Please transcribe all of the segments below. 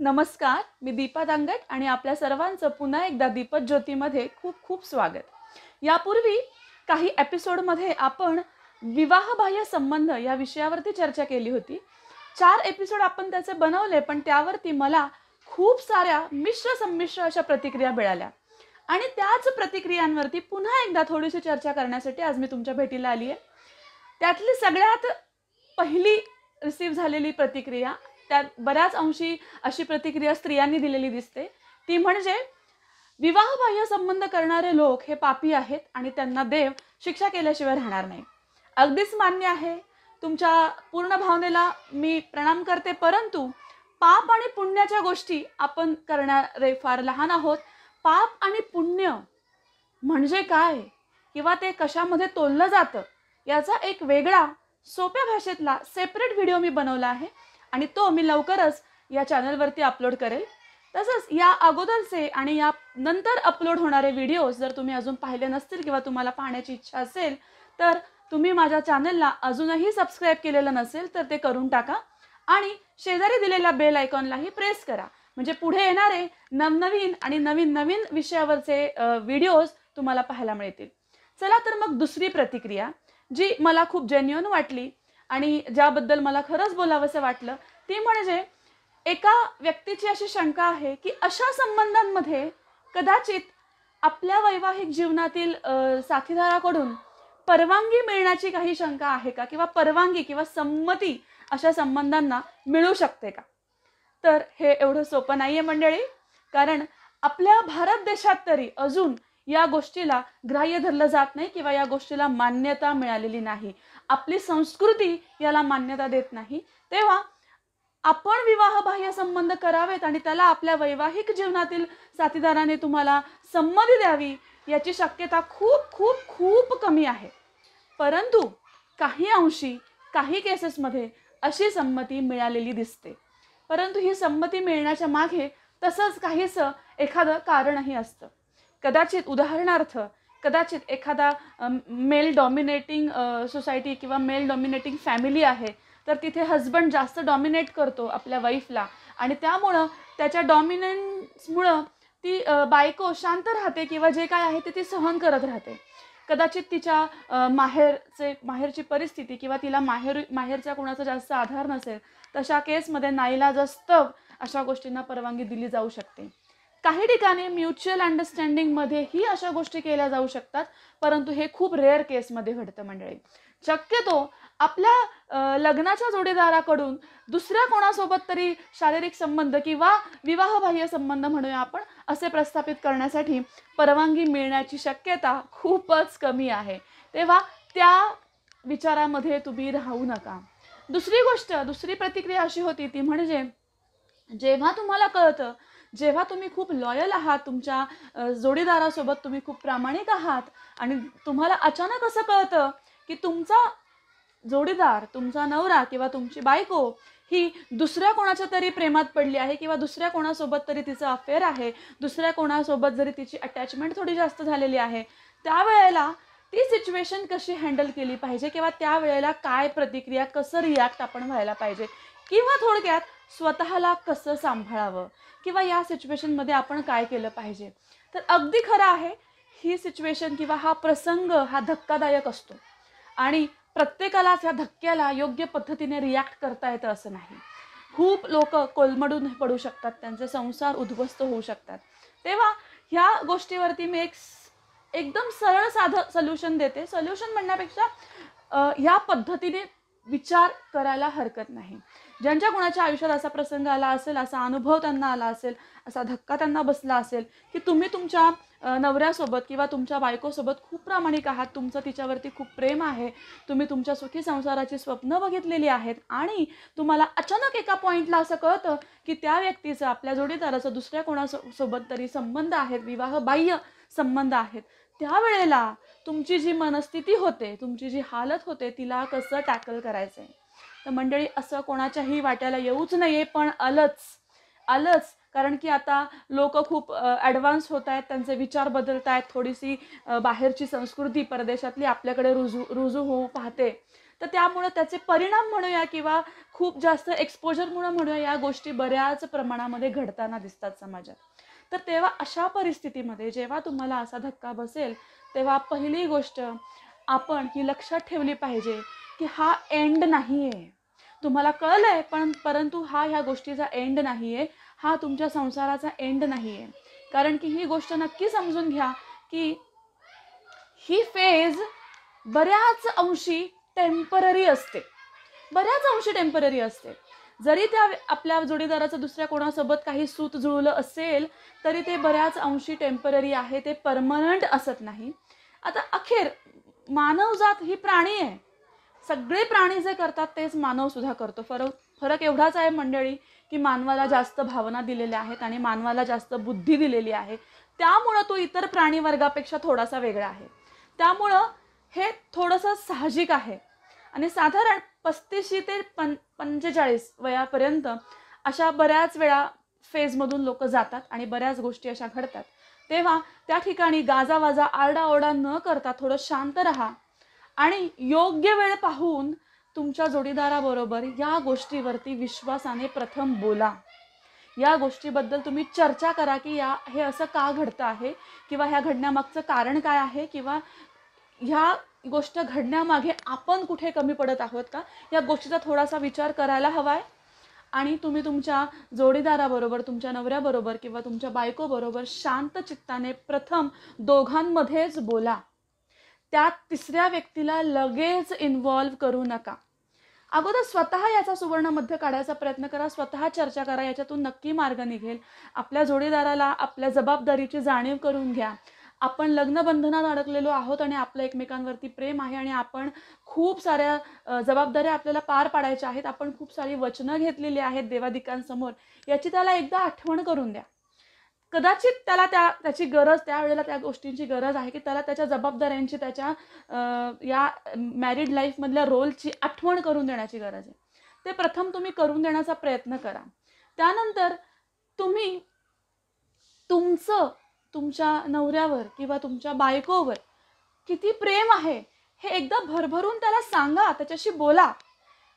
नमस्कार मी दीपा दांगट आणि आपल्या सर्वांचं पुन्हा एकदा दीपक ज्योतीमध्ये खूप खूप स्वागत यापूर्वी काही एपिसोडमध्ये आपण विवाहबाह्य संबंध या विषयावरती चर्चा केली होती चार एपिसोड आपण त्याचे बनवले पण त्यावरती मला खूप साऱ्या मिश्र संमिश्र अशा प्रतिक्रिया मिळाल्या आणि त्याच प्रतिक्रियांवरती पुन्हा एकदा थोडीशी चर्चा करण्यासाठी आज मी तुमच्या भेटीला आली आहे त्यातली सगळ्यात पहिली रिसीव्ह झालेली प्रतिक्रिया त्यात बऱ्याच अंशी अशी प्रतिक्रिया स्त्रियांनी दिलेली दिसते ती म्हणजे विवाहबाह्य संबंध करणारे लोक हे पापी आहेत आणि त्यांना देव शिक्षा केल्याशिवाय राहणार नाही अगदीच मान्य आहे तुमच्या पूर्ण भावनेला मी प्रणाम करते परंतु पाप आणि पुण्याच्या गोष्टी आपण करणारे फार लहान आहोत पाप आणि पुण्य म्हणजे काय किंवा ते कशामध्ये तोललं जातं याचा एक वेगळा सोप्या भाषेतला सेपरेट व्हिडिओ मी बनवला आहे आणि तो मी लवकरच या चॅनलवरती अपलोड करेल तसंच या अगोदरचे आणि या नंतर अपलोड होणारे व्हिडिओज जर तुम्ही अजून पाहिले नसतील किंवा तुम्हाला पाहण्याची इच्छा असेल तर तुम्ही माझ्या चॅनलला अजूनही सबस्क्राईब केलेलं नसेल तर ते करून टाका आणि शेजारी दिलेल्या बेल आयकॉनलाही प्रेस करा म्हणजे पुढे येणारे नवनवीन आणि नवीन नवीन विषयावरचे व्हिडिओज तुम्हाला पाहायला मिळतील चला तर मग दुसरी प्रतिक्रिया जी मला खूप जेन्युअन वाटली आणि ज्याबद्दल मला खरंच बोलावंसं वाटलं ती म्हणजे एका व्यक्तीची अशी शंका आहे की अशा संबंधांमध्ये कदाचित आपल्या वैवाहिक जीवनातील साथीदाराकडून परवानगी मिळण्याची काही शंका आहे का किंवा परवानगी किंवा संमती अशा संबंधांना मिळू शकते का तर हे एवढं सोपं नाही आहे मंडळी कारण आपल्या भारत देशात तरी अजून या गोष्टीला ग्राह्य धरलं जात नाही किंवा या गोष्टीला मान्यता मिळालेली नाही आपली संस्कृती याला मान्यता देत नाही तेव्हा आपण विवाहबाह्य संबंध करावेत आणि त्याला आपल्या वैवाहिक जीवनातील साथीदाराने तुम्हाला संमती द्यावी याची शक्यता खूप खूप खूप कमी आहे परंतु काही अंशी काही केसेसमध्ये अशी संमती मिळालेली दिसते परंतु ही संमती मिळण्याच्या मागे तसंच काहीसं एखादं कारणही असतं कदाचित उदाहरणार्थ कदाचित एखादा मेल डॉमिनेटिंग सोसायटी किंवा मेल डॉमिनेटिंग फॅमिली आहे तर तिथे हजबंड जास्त डॉमिनेट करतो आपल्या वाईफला आणि त्यामुळं त्याच्या डॉमिनन्समुळं ती बायको शांत राहते किंवा जे काय आहे ते ती सहन करत राहते कदाचित तिच्या माहेरचे माहेरची परिस्थिती किंवा तिला माहेर माहेरच्या कोणाचा जास्त आधार नसेल तशा केसमध्ये नाईलाजास्तव अशा गोष्टींना परवानगी दिली जाऊ शकते काही ठिकाणी म्युच्युअल ही अशा गोष्टी केल्या जाऊ शकतात परंतु हे खूप रेअर केसमध्ये घडतं मंडळी शक्यतो आपल्या लग्नाच्या जोडीदाराकडून दुसऱ्या कोणासोबत तरी शारीरिक संबंध किंवा विवाहबाह्य संबंध म्हणूया आपण असे प्रस्थापित करण्यासाठी परवानगी मिळण्याची शक्यता खूपच कमी आहे तेव्हा त्या विचारामध्ये तुम्ही राहू नका दुसरी गोष्ट दुसरी प्रतिक्रिया अशी होती ती म्हणजे जेव्हा तुम्हाला कळतं जेव्हा तुम्ही खूप लॉयल आहात तुमच्या जोडीदारासोबत तुम्ही खूप प्रामाणिक आहात आणि तुम्हाला अचानक असं कळतं की तुमचा जोडीदार तुमचा नवरा किंवा तुमची बायको ही दुसऱ्या कोणाच्या तरी प्रेमात पडली आहे किंवा दुसऱ्या कोणासोबत तरी तिचा अफेअर आहे दुसऱ्या कोणासोबत जरी तिची अटॅचमेंट थोडी जास्त झालेली आहे त्यावेळेला ती सिच्युएशन कशी हँडल केली पाहिजे किंवा त्यावेळेला काय प्रतिक्रिया कसं रिॲक्ट आपण व्हायला पाहिजे किंवा थोडक्यात स्वतःला कसं सांभाळावं किंवा या सिच्युएशनमध्ये आपण काय केलं पाहिजे तर अगदी खरं आहे ही सिच्युएशन किंवा हा प्रसंग हा धक्कादायक असतो आणि प्रत्येकालाच ह्या धक्क्याला योग्य पद्धतीने रिॲक्ट करता येतं असं नाही खूप लोक कोलमडून पडू शकतात त्यांचे संसार उद्ध्वस्त होऊ शकतात तेव्हा ह्या गोष्टीवरती मी एक एकदम सरळ साधं सोल्युशन देते सोल्युशन म्हणण्यापेक्षा ह्या पद्धतीने विचार करायला हरकत नाही ज्यांच्या कोणाच्या आयुष्यात असा प्रसंग आला असेल असा अनुभव त्यांना आला असेल असा धक्का त्यांना बसला असेल की तुम्ही तुमच्या नवऱ्यासोबत किंवा तुमच्या बायकोसोबत खूप प्रामाणिक आहात तुमचं तिच्यावरती खूप प्रेम आहे तुम्ही तुमच्या सुखी संसाराची स्वप्न बघितलेली आहेत आणि तुम्हाला अचानक एका पॉईंटला असं कळतं की त्या व्यक्तीचं आपल्या जोडीदाराचं दुसऱ्या कोणासोबत तरी संबंध आहेत विवाह बाह्य संबंध आहेत त्यावेळेला तुमची जी मनस्थिती होते तुमची जी हालत होते तिला कसं टॅकल करायचं तर मंडळी असं कोणाच्याही वाट्याला येऊच नाही पण आलंच आलंच कारण की आता लोक खूप ॲडव्हान्स होत आहेत त्यांचे विचार बदलत आहेत थोडीशी बाहेरची संस्कृती परदेशातली आपल्याकडे रुजू रुजू होऊ पाहते तर त्यामुळं त्याचे परिणाम म्हणूया किंवा खूप जास्त एक्सपोजरमुळं म्हणूया या गोष्टी बऱ्याच प्रमाणामध्ये घडताना दिसतात समाजात तर तेव्हा अशा परिस्थितीमध्ये जेव्हा तुम्हाला असा धक्का बसेल तेव्हा पहिली गोष्ट आपण ही लक्षात ठेवली पाहिजे की हा एंड नाही आहे तुम्हाला कळलं आहे पण परंतु हा ह्या गोष्टीचा एंड नाही आहे हा तुमच्या संसाराचा एंड नाही आहे कारण की ही गोष्ट नक्की समजून घ्या की ही फेज बऱ्याच अंशी टेम्पररी असते बऱ्याच अंशी टेम्पररी असते जरी त्या आपल्या जोडीदाराचं दुसऱ्या कोणासोबत काही सूत जुळलं असेल तरी ते बऱ्याच अंशी टेम्पररी आहे ते परमनंट असत नाही आता अखेर मानवजात ही प्राणी आहे सगळे प्राणी जे करतात तेच मानव सुद्धा करतो फरक फरक एवढाच आहे मंडळी की मानवाला जास्त भावना दिलेल्या आहेत आणि मानवाला जास्त बुद्धी दिलेली आहे त्यामुळं तो इतर प्राणी वर्गापेक्षा थोडासा वेगळा आहे त्यामुळं हे थोडंसं साहजिक आहे आणि साधारण पस्तीसशी ते पं पंचेचाळीस वयापर्यंत अशा बऱ्याच वेळा फेजमधून लोक जातात आणि बऱ्याच गोष्टी अशा घडतात तेव्हा त्या ठिकाणी गाजावाजा आरडाओरडा न करता थोडं शांत राहा आणि योग्य वेळ पाहून तुमच्या जोडीदाराबरोबर या गोष्टीवरती विश्वासाने प्रथम बोला या गोष्टीबद्दल तुम्ही चर्चा करा की या हे असं का घडतं आहे किंवा ह्या घडण्यामागचं कारण काय आहे किंवा ह्या गोष्ट घडण्यामागे आपण कुठे कमी पडत आहोत का या गोष्टीचा थोडासा विचार करायला हवा आहे आणि तुम्ही तुमच्या जोडीदाराबरोबर तुमच्या नवऱ्याबरोबर किंवा तुमच्या बायकोबरोबर शांत चित्ताने प्रथम दोघांमध्येच बोला त्यात तिसऱ्या व्यक्तीला लगेच इन्व्हॉल्व करू नका अगोदर स्वतः याचा सुवर्ण मध्य काढायचा प्रयत्न करा स्वतः चर्चा करा याच्यातून नक्की मार्ग निघेल आपल्या जोडीदाराला आपल्या जबाबदारीची जाणीव करून घ्या आपण लग्नबंधनात अडकलेलो आहोत आणि आपलं एकमेकांवरती प्रेम आहे आणि आपण खूप साऱ्या जबाबदाऱ्या आपल्याला पार पाडायच्या आहेत आपण खूप सारी वचनं घेतलेली आहेत देवादिकांसमोर याची त्याला एकदा आठवण करून द्या कदाचित त्याला त्या त्याची गरज त्यावेळेला त्या गोष्टींची गरज आहे की त्याला त्याच्या जबाबदाऱ्यांची त्याच्या या मॅरिड लाईफमधल्या रोलची आठवण करून देण्याची गरज आहे ते प्रथम तुम्ही करून देण्याचा प्रयत्न करा त्यानंतर तुम्ही तुमचं तुमच्या नवऱ्यावर किंवा तुमच्या बायकोवर किती प्रेम आहे हे एकदा भरभरून त्याला सांगा त्याच्याशी बोला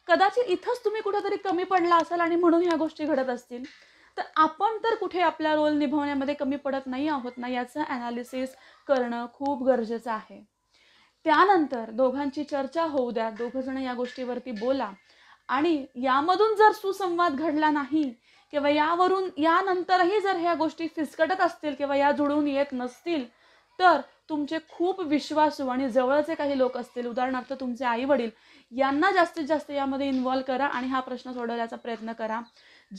कदाचित इथंच तुम्ही कुठंतरी कमी पडला असाल आणि म्हणून ह्या गोष्टी घडत असतील तर आपण तर कुठे आपला रोल निभावण्यामध्ये कमी पडत नाही आहोत ना याचं ॲनालिसिस करणं खूप गरजेचं आहे त्यानंतर दोघांची चर्चा होऊ द्या दोघंजण या गोष्टीवरती बोला आणि यामधून जर सुसंवाद घडला नाही किंवा यावरून यानंतरही जर ह्या गोष्टी फिसकटत असतील किंवा या जुळून येत नसतील तर तुमचे खूप विश्वासू आणि जवळचे काही लोक असतील उदाहरणार्थ तुमचे आई वडील यांना जास्तीत जास्त यामध्ये इन्व्हॉल्व करा आणि हा प्रश्न सोडवण्याचा प्रयत्न करा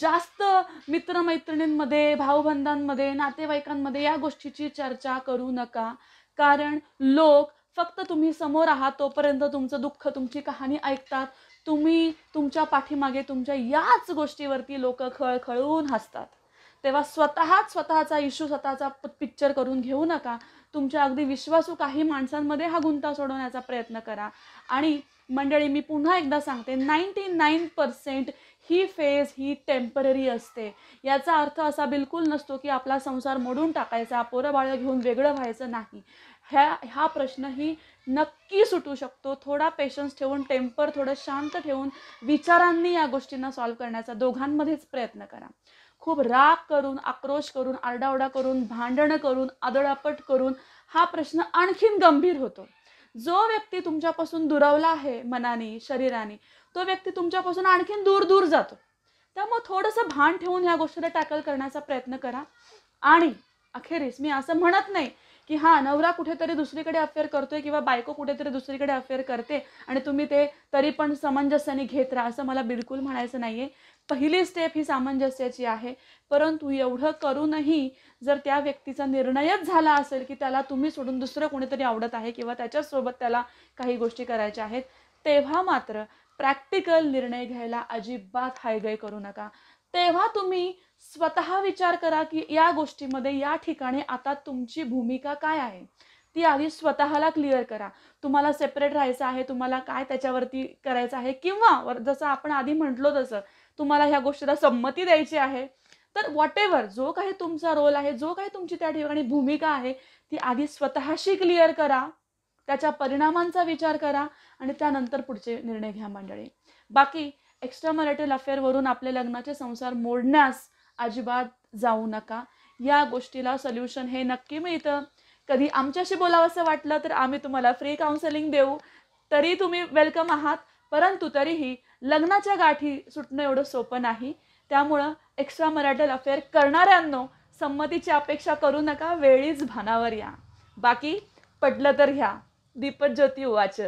जास्त मित्रमैत्रिणींमध्ये भाऊबंधांमध्ये नातेवाईकांमध्ये या गोष्टीची चर्चा करू नका कारण लोक फक्त तुम्ही समोर आहात तोपर्यंत तुमचं दुःख तुमची कहाणी ऐकतात तुम्ही तुमच्या पाठीमागे तुमच्या याच गोष्टीवरती लोक खळखळून हसतात तेव्हा स्वतःच स्वतःचा इश्यू स्वतःचा पिक्चर करून घेऊ नका तुमच्या अगदी विश्वासू काही माणसांमध्ये हा गुंता सोडवण्याचा प्रयत्न करा आणि मंडळी मी पुन्हा एकदा सांगते नाईंटी नाईन पर्सेंट ही फेज ही टेम्पररी असते याचा अर्थ असा बिलकुल नसतो की आपला संसार मोडून टाकायचा पोरं बाळ घेऊन वेगळं व्हायचं नाही ह्या हा प्रश्नही नक्की सुटू शकतो थोडा पेशन्स ठेवून टेम्पर थोडं शांत ठेवून विचारांनी या गोष्टींना सॉल्व्ह करण्याचा दोघांमध्येच प्रयत्न करा खूप राग करून आक्रोश करून आरडाओरडा करून भांडणं करून आदळापट करून हा प्रश्न आणखीन गंभीर होतो जो व्यक्ती तुमच्यापासून दुरावला आहे मनाने शरीराने तो व्यक्ती तुमच्यापासून आणखीन दूर दूर जातो त्यामुळं थोडंसं भान ठेवून ह्या गोष्टीला टॅकल करण्याचा प्रयत्न करा आणि अखेरीस मी असं म्हणत नाही की हा नवरा कुठेतरी दुसरीकडे अफेअर करतोय किंवा बायको कुठेतरी दुसरीकडे अफेअर करते आणि तुम्ही ते तरी पण सामंजस्याने घेत राहा असं मला बिलकुल म्हणायचं नाहीये पहिली स्टेप ही सामंजस्याची आहे परंतु एवढं करूनही जर त्या व्यक्तीचा निर्णयच झाला असेल की त्याला तुम्ही सोडून दुसरं कोणीतरी आवडत आहे किंवा त्याच्यासोबत त्याला काही गोष्टी करायच्या आहेत तेव्हा मात्र प्रॅक्टिकल निर्णय घ्यायला अजिबात हायगय करू नका तेव्हा तुम्ही स्वतः विचार करा की या गोष्टीमध्ये या ठिकाणी आता तुमची भूमिका काय आहे ती आधी स्वतःला क्लिअर करा तुम्हाला सेपरेट राहायचं आहे तुम्हाला काय त्याच्यावरती करायचं आहे किंवा जसं आपण आधी म्हटलो तसं तुम्हाला ह्या गोष्टीला संमती द्यायची आहे तर वॉट जो काही तुमचा रोल आहे जो काही तुमची त्या ठिकाणी भूमिका आहे ती आधी स्वतःशी क्लिअर करा त्याच्या परिणामांचा विचार करा आणि त्यानंतर पुढचे निर्णय घ्या मंडळी बाकी एक्स्ट्रा मॅरिटल अफेअरवरून आपले लग्नाचे संसार मोडण्यास अजिबात जाऊ नका या गोष्टीला सोल्युशन हे नक्की मिळतं कधी आमच्याशी बोलावंसं वाटलं तर आम्ही तुम्हाला फ्री काउन्सलिंग देऊ तरी तुम्ही वेलकम आहात परंतु तरीही लग्नाच्या गाठी सुटणं एवढं सोपं नाही त्यामुळं एक्स्ट्रा मराठल अफेअर करणाऱ्यांनो संमतीची अपेक्षा करू नका वेळीच भानावर या बाकी पटलं तर घ्या दीपज्योती उवाच